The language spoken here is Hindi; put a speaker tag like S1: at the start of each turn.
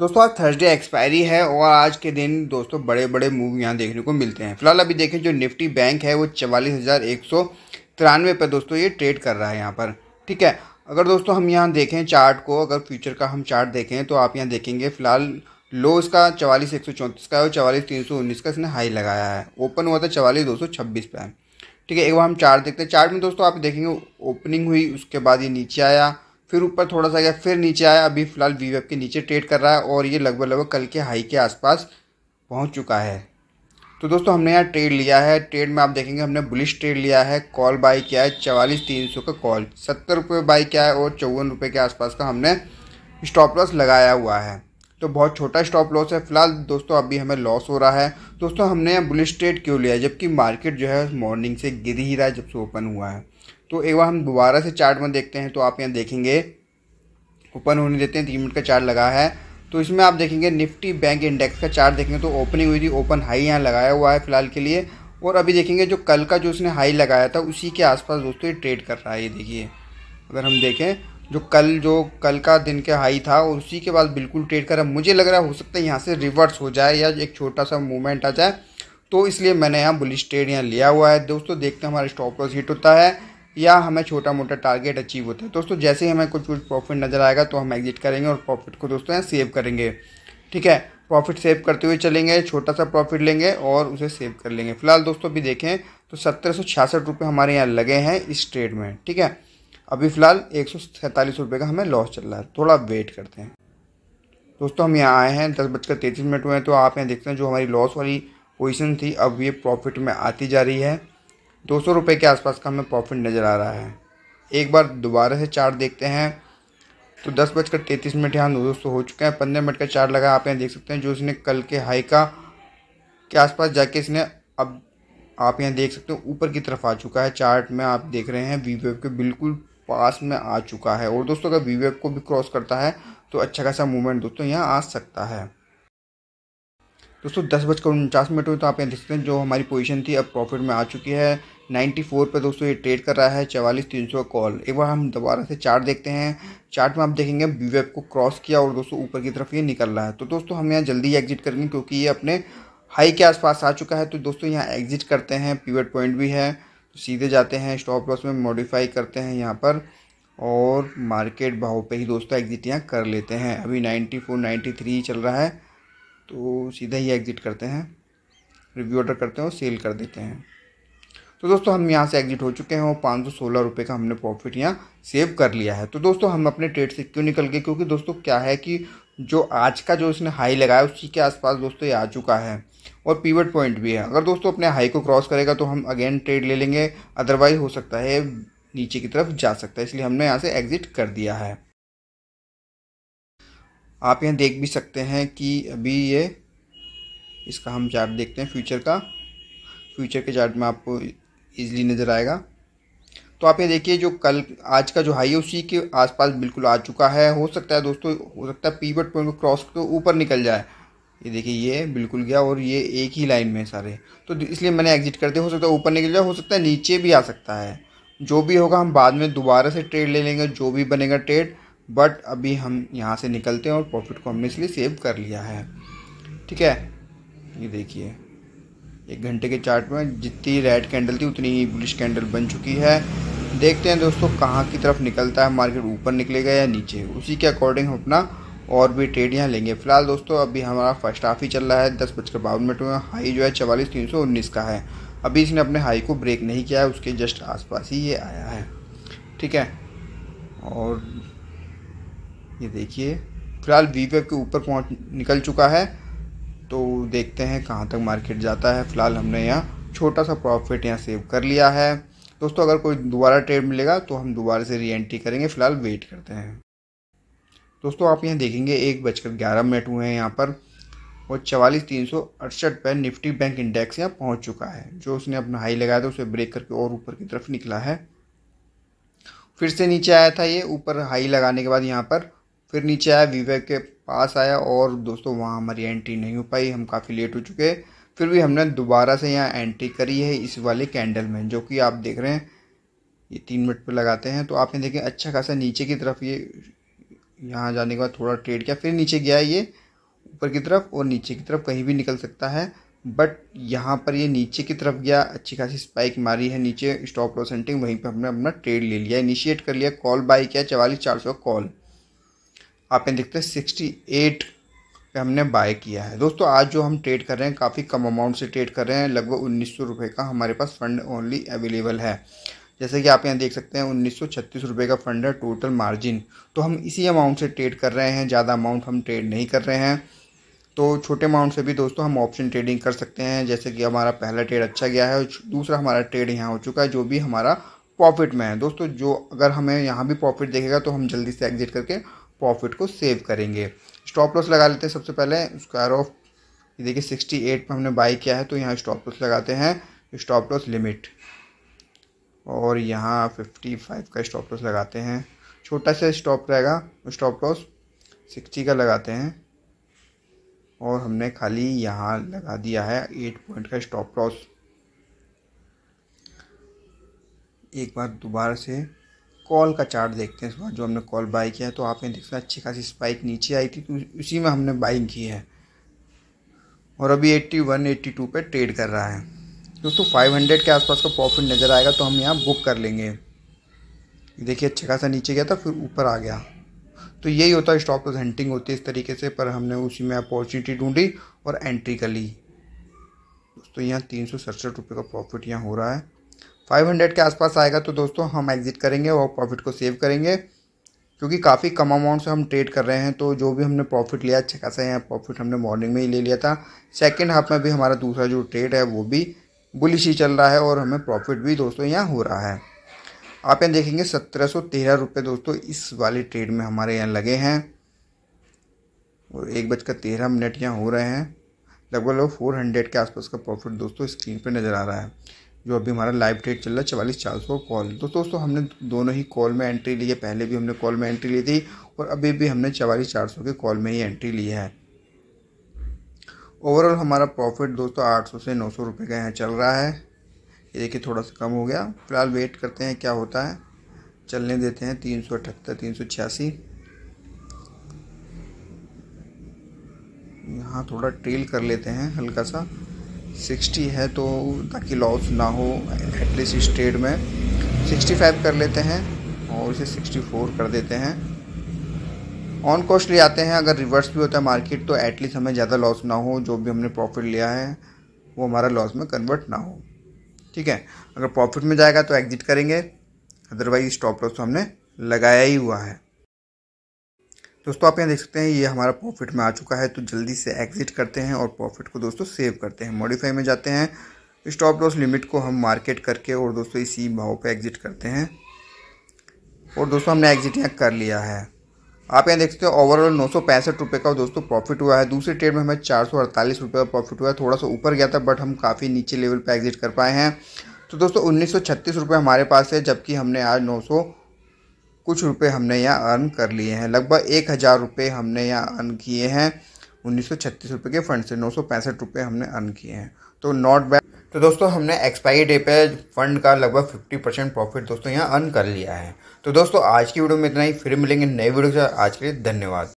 S1: दोस्तों आज थर्सडे एक्सपायरी है और आज के दिन दोस्तों बड़े बड़े मूव यहाँ देखने को मिलते हैं फिलहाल अभी देखें जो निफ्टी बैंक है वो चवालीस हज़ार एक सौ तिरानवे पर दोस्तों ये ट्रेड कर रहा है यहाँ पर ठीक है अगर दोस्तों हम यहाँ देखें चार्ट को अगर फ्यूचर का हम चार्ट देखें तो आप यहाँ देखेंगे फिलहाल लो इसका चवालीस एक सौ चौंतीस का है और चवालीस तीन सौ उन्नीस का इसने हाई लगाया है ओपन हुआ था चवालीस दो सौ छब्बीस पर ठीक है एक बार हम चार्ट देखते हैं चार्ट में दोस्तों आप देखेंगे ओपनिंग हुई उसके बाद ये नीचे आया फिर ऊपर थोड़ा सा गया फिर नीचे आया अभी फिलहाल वी के नीचे ट्रेड कर रहा है और ये लगभग लगभग कल के हाई के आसपास पहुंच चुका है तो दोस्तों हमने यहाँ ट्रेड लिया है ट्रेड में आप देखेंगे हमने बुलिश ट्रेड लिया है कॉल बाई किया है चवालीस तीन सौ का कॉल सत्तर रुपये बाई किया है और चौवन रुपये के आसपास का हमने स्टॉप लॉस लगाया हुआ है तो बहुत छोटा स्टॉप लॉस है फिलहाल दोस्तों अभी हमें लॉस हो रहा है दोस्तों हमने यहाँ बुलिश ट्रेड क्यों लिया जबकि मार्केट जो है मॉर्निंग से गिर ही रहा है जब से ओपन हुआ है तो एक बार हम दोबारा से चार्ट में देखते हैं तो आप यहाँ देखेंगे ओपन होने देते हैं तीन मिनट का चार्ट लगा है तो इसमें आप देखेंगे निफ्टी बैंक इंडेक्स का चार्ट देखेंगे तो ओपनिंग हुई थी ओपन हाई यहाँ लगाया हुआ है फिलहाल के लिए और अभी देखेंगे जो कल का जो उसने हाई लगाया था उसी के आसपास दोस्तों ये ट्रेड कर रहा है ये देखिए अगर हम देखें जो कल जो कल का दिन का हाई था और उसी के बाद बिल्कुल ट्रेड है मुझे लग रहा है हो सकता है यहाँ से रिवर्स हो जाए या एक छोटा सा मूवमेंट आ जाए तो इसलिए मैंने यहाँ बुलिश ट्रेड यहाँ लिया हुआ है दोस्तों देखते हैं हमारा स्टॉप लॉस हिट होता है या हमें छोटा मोटा टारगेट अचीव होता है दोस्तों जैसे ही हमें कुछ कुछ प्रॉफिट नज़र आएगा तो हम एग्जिट करेंगे और प्रॉफिट को दोस्तों यहाँ सेव करेंगे ठीक है प्रॉफिट सेव करते हुए चलेंगे छोटा सा प्रॉफिट लेंगे और उसे सेव कर लेंगे फिलहाल दोस्तों अभी देखें तो सत्रह सौ छियासठ रुपये हमारे यहाँ लगे हैं इस ट्रेड में ठीक है अभी फ़िलहाल एक सौ सैंतालीस रुपये का हमें लॉस चल रहा है थोड़ा वेट करते हैं दोस्तों हम यहाँ आए हैं दस बजकर तैंतीस मिनट हुए हैं तो आप यहाँ देखते हैं जो हमारी लॉस वाली पोजीशन थी अब ये प्रॉफिट में आती जा रही है दो सौ रुपये के आसपास का हमें प्रॉफिट नज़र आ रहा है एक बार दोबारा से चार्ट देखते हैं तो दस बजकर तैंतीस मिनट यहाँ दोस्तों हो चुके हैं पंद्रह मिनट का चार्ट लगा आप यहाँ देख सकते हैं जो इसने कल के हाई का के आसपास जाके इसने अब आप यहाँ देख सकते हो ऊपर की तरफ आ चुका है चार्ट में आप देख रहे हैं वी के बिल्कुल पास में आ चुका है और दोस्तों अगर वी को भी क्रॉस करता है तो अच्छा खासा मूवमेंट दोस्तों यहाँ आ सकता है दोस्तों दस बजकर उनचास मिनट में तो आप यहाँ देख सकते हैं जो हमारी पोजीशन थी अब प्रॉफिट में आ चुकी है 94 पे दोस्तों ये ट्रेड कर रहा है चवालीस तीन सौ कॉल एक बार हम दोबारा से चार्ट देखते हैं चार्ट में आप देखेंगे बी वेब को क्रॉस किया और दोस्तों ऊपर की तरफ ये निकल रहा है तो दोस्तों हम यहाँ जल्दी एग्जिट करेंगे क्योंकि ये अपने हाई के आसपास आ चुका है तो दोस्तों यहाँ एग्जिट करते हैं पीवेट पॉइंट भी है तो सीधे जाते हैं स्टॉप लॉस में मॉडिफाई करते हैं यहाँ पर और मार्केट भाव पे ही दोस्तों एग्जिट यहाँ कर लेते हैं अभी नाइन्टी थ्री चल रहा है तो सीधा ही एग्ज़िट करते हैं रिव्यू ऑर्डर करते हैं और सेल कर देते हैं तो दोस्तों हम यहाँ से एग्ज़िट हो चुके हैं और पाँच सौ सोलह रुपये का हमने प्रॉफिट यहाँ सेव कर लिया है तो दोस्तों हम अपने ट्रेड से क्यों निकल गए क्योंकि दोस्तों क्या है कि जो आज का जो इसने हाई लगाया उसी के आसपास दोस्तों ये आ चुका है और पीवट पॉइंट भी है अगर दोस्तों अपने हाई को क्रॉस करेगा तो हम अगेन ट्रेड ले लेंगे अदरवाइज हो सकता है नीचे की तरफ जा सकता है इसलिए हमने यहाँ से एग्ज़िट कर दिया है आप यहाँ देख भी सकते हैं कि अभी ये इसका हम चार्ट देखते हैं फ्यूचर का फ्यूचर के चार्ट में आपको ईजिली नज़र आएगा तो आप ये देखिए जो कल आज का जो हाई है उसी के आसपास बिल्कुल आ चुका है हो सकता है दोस्तों हो सकता है पीवट पॉइंट को क्रॉस के तो ऊपर निकल जाए ये देखिए ये बिल्कुल गया और ये एक ही लाइन में है सारे तो इसलिए मैंने एग्जिट करते हो सकता है ऊपर निकल जाए हो सकता है नीचे भी आ सकता है जो भी होगा हम बाद में दोबारा से ट्रेड ले लेंगे जो भी बनेगा ट्रेड बट अभी हम यहाँ से निकलते हैं और प्रॉफिट को हमने इसलिए सेव कर लिया है ठीक है ये देखिए एक घंटे के चार्ट में जितनी रेड कैंडल थी उतनी ही ब्लिश कैंडल बन चुकी है देखते हैं दोस्तों कहाँ की तरफ निकलता है मार्केट ऊपर निकलेगा या नीचे उसी के अकॉर्डिंग हम अपना और भी ट्रेड यहाँ लेंगे फिलहाल दोस्तों अभी हमारा फर्स्ट हाफ ही चल रहा है दस बजकर बावन मिनटों में हाई जो है चवालीस तीन सौ उन्नीस का है अभी इसने अपने हाई को ब्रेक नहीं किया है उसके जस्ट आसपास ही ये आया है ठीक है और ये देखिए फिलहाल वी के ऊपर पहुँच निकल चुका है तो देखते हैं कहाँ तक मार्केट जाता है फिलहाल हमने यहाँ छोटा सा प्रॉफिट यहाँ सेव कर लिया है दोस्तों अगर कोई दोबारा ट्रेड मिलेगा तो हम दोबारा से री एंट्री करेंगे फिलहाल वेट करते हैं दोस्तों आप यहाँ देखेंगे एक बजकर ग्यारह मिनट हुए हैं यहाँ पर और चवालीस तीन सौ अड़सठ पर निफ्टी बैंक इंडेक्स यहाँ पहुँच चुका है जो उसने अपना हाई लगाया था उसे ब्रेक करके और ऊपर की तरफ निकला है फिर से नीचे आया था ये ऊपर हाई लगाने के बाद यहाँ पर फिर नीचे आया विवेक के पास आया और दोस्तों वहाँ हमारी एंट्री नहीं हो पाई हम काफ़ी लेट हो चुके फिर भी हमने दोबारा से यहाँ एंट्री करी है इस वाले कैंडल में जो कि आप देख रहे हैं ये तीन मिनट पर लगाते हैं तो आपने देखें अच्छा खासा नीचे की तरफ ये यहाँ जाने के बाद थोड़ा ट्रेड किया फिर नीचे गया ये ऊपर की तरफ और नीचे की तरफ कहीं भी निकल सकता है बट यहाँ पर ये नीचे की तरफ गया अच्छी खासी स्पाइक मारी है नीचे स्टॉप लॉस सेंटिंग वहीं पर हमने अपना ट्रेड ले लिया इनिशिएट कर लिया कॉल बाई किया चवालीस चार सौ कॉल आप यहाँ देखते हैं सिक्सटी एट पे हमने बाय किया है दोस्तों आज जो हम ट्रेड कर रहे हैं काफ़ी कम अमाउंट से ट्रेड कर रहे हैं लगभग उन्नीस सौ रुपये का हमारे पास फंड ओनली अवेलेबल है जैसे कि आप यहाँ देख सकते हैं उन्नीस सौ का फंड है टोटल मार्जिन तो हम इसी अमाउंट से ट्रेड कर रहे हैं ज़्यादा अमाउंट हम ट्रेड नहीं कर रहे हैं तो छोटे अमाउंट से भी दोस्तों हम ऑप्शन ट्रेडिंग कर सकते हैं जैसे कि हमारा पहला ट्रेड अच्छा गया है दूसरा हमारा ट्रेड यहाँ हो चुका है जो भी हमारा प्रॉफिट में है दोस्तों जो अगर हमें यहाँ भी प्रॉफिट देखेगा तो हम जल्दी से एग्जिट करके प्रॉफिट को सेव करेंगे स्टॉप लॉस लगा लेते हैं सबसे पहले स्क्वायर ऑफ ये देखिए सिक्सटी एट में हमने बाई किया है तो यहाँ स्टॉप लॉस लगाते हैं स्टॉप लॉस लिमिट और यहाँ फिफ्टी फाइव का स्टॉप लॉस लगाते हैं छोटा सा स्टॉप रहेगा स्टॉप लॉस सिक्सटी का लगाते हैं और हमने खाली यहाँ लगा दिया है एट पॉइंट का स्टॉप लॉस एक बार दोबारा से कॉल का चार्ट देखते हैं इस बार जो हमने कॉल बाई किया है तो आपने देखा अच्छी खासी स्पाइक नीचे आई थी तो उसी में हमने बाइंग की है और अभी एट्टी वन एट्टी टू पर ट्रेड कर रहा है दोस्तों फाइव हंड्रेड के आसपास का प्रॉफिट नज़र आएगा तो हम यहाँ बुक कर लेंगे देखिए अच्छा खासा नीचे गया था फिर ऊपर आ गया तो यही होता है स्टॉप लॉस हंटिंग होती है इस तरीके से पर हमने उसी में अपॉर्चुनिटी ढूंढी और एंट्री कर ली दोस्तों यहाँ तीन सौ सड़सठ रुपये का प्रॉफिट यहाँ हो रहा है 500 के आसपास आएगा तो दोस्तों हम एग्ज़िट करेंगे और प्रॉफिट को सेव करेंगे क्योंकि काफ़ी कम अमाउंट से हम ट्रेड कर रहे हैं तो जो भी हमने प्रॉफिट लिया अच्छा खासा यहाँ प्रॉफिट हमने मॉर्निंग में ही ले लिया था सेकेंड हाफ में भी हमारा दूसरा जो ट्रेड है वो भी बुलिश ही चल रहा है और हमें प्रॉफिट भी दोस्तों यहाँ हो रहा है आप यहाँ देखेंगे सत्रह सौ तेरह रुपये दोस्तों इस वाले ट्रेड में हमारे यहाँ लगे हैं और एक बजकर तेरह मिनट यहाँ हो रहे हैं लगभग लगभग फोर हंड्रेड के आसपास का प्रॉफिट दोस्तों स्क्रीन पर नज़र आ रहा है जो अभी हमारा लाइव ट्रेड चल रहा है चवालीस चार सौ कॉल तो दोस्तों हमने दोनों ही कॉल में एंट्री ली है पहले भी हमने कॉल में एंट्री ली थी और अभी भी हमने चवालीस चार सौ के कॉल में ही एंट्री ली है ओवरऑल हमारा प्रॉफिट दोस्तों आठ सौ से नौ सौ रुपये का यहाँ चल रहा है ये देखिए थोड़ा सा कम हो गया फिलहाल वेट करते हैं क्या होता है चलने देते हैं तीन सौ अठहत्तर तीन सौ छियासी यहाँ थोड़ा ट्रेल कर लेते हैं हल्का सा सिक्सटी है तो ताकि लॉस ना हो एटलीस्ट इस ट्रेड में सिक्सटी फाइव कर लेते हैं और इसे सिक्सटी फोर कर देते हैं ऑन कॉस्ट ले आते हैं अगर रिवर्स भी होता है मार्केट तो एटलीस्ट हमें ज़्यादा लॉस ना हो जो भी हमने प्रॉफिट लिया है वो हमारा लॉस में कन्वर्ट ना हो ठीक है अगर प्रॉफिट में जाएगा तो एग्जिट करेंगे अदरवाइज स्टॉप लॉस तो हमने लगाया ही हुआ है दोस्तों आप यहाँ देख सकते हैं ये हमारा प्रॉफिट में आ चुका है तो जल्दी से एग्जिट करते हैं और प्रॉफिट को दोस्तों सेव करते हैं मॉडिफाई में जाते हैं स्टॉप लॉस लिमिट को हम मार्केट करके और दोस्तों इसी भाव पे एग्जिट करते हैं और दोस्तों हमने एग्जिट यहाँ कर लिया है आप यहाँ देख सकते हो ओवरऑल नौ सौ पैंसठ रुपये का दोस्तों प्रॉफिट हुआ है दूसरे ट्रेड में हमें चार सौ अड़तालीस रुपये का प्रॉफिट हुआ है थोड़ा सा ऊपर गया था बट हम काफ़ी नीचे लेवल पर एग्जिट कर पाए हैं तो दोस्तों उन्नीस सौ छत्तीस रुपये हमारे पास है जबकि हमने आज नौ सौ कुछ रुपए हमने यहाँ अर्न कर लिए हैं लगभग एक हज़ार रुपये हमने यहाँ अर्न किए हैं उन्नीस सौ छत्तीस रुपये के फंड से नौ सौ पैंसठ रुपये हमने अर्न किए हैं तो नॉट बैड तो दोस्तों हमने एक्सपायरी डे पे फंड का लगभग 50 परसेंट प्रॉफिट दोस्तों यहाँ अर्न कर लिया है तो दोस्तों आज की वीडियो में इतना ही फिर मिलेंगे नई वीडियो के साथ आज के लिए धन्यवाद